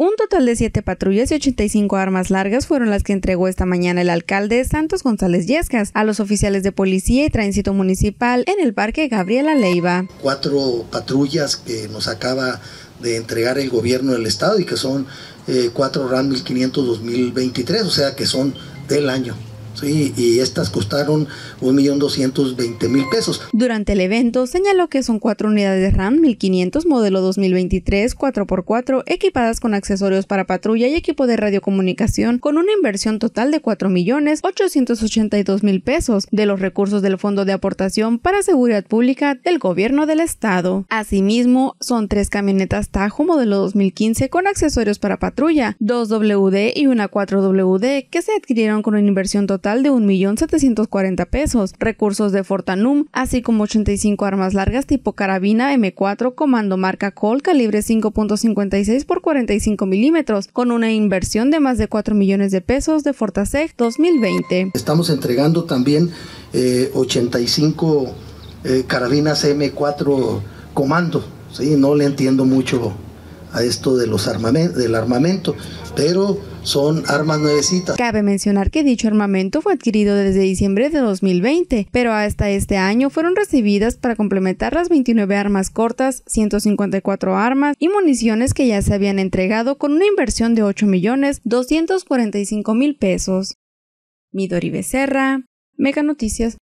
Un total de siete patrullas y 85 armas largas fueron las que entregó esta mañana el alcalde Santos González Yescas a los oficiales de policía y tránsito municipal en el parque Gabriela Leiva. Cuatro patrullas que nos acaba de entregar el gobierno del estado y que son eh, cuatro RAM 1500 2023, o sea que son del año. Sí, y estas costaron 1.220.000 pesos. Durante el evento señaló que son cuatro unidades de RAM 1500 modelo 2023 4x4 equipadas con accesorios para patrulla y equipo de radiocomunicación con una inversión total de 4.882.000 pesos de los recursos del Fondo de Aportación para Seguridad Pública del Gobierno del Estado. Asimismo, son tres camionetas Tajo modelo 2015 con accesorios para patrulla, 2 WD y una 4WD que se adquirieron con una inversión total total de cuarenta pesos, recursos de Fortanum, así como 85 armas largas tipo carabina M4 comando marca Col calibre 5.56 por 45 milímetros, con una inversión de más de 4 millones de pesos de Fortaseg 2020. Estamos entregando también eh, 85 eh, carabinas M4 comando, si no le entiendo mucho a esto de los armamentos del armamento, pero son armas nuevecitas. Cabe mencionar que dicho armamento fue adquirido desde diciembre de 2020, pero hasta este año fueron recibidas para complementar las 29 armas cortas, 154 armas y municiones que ya se habían entregado con una inversión de 8 millones 245 mil pesos. Midori Becerra, Mega Noticias.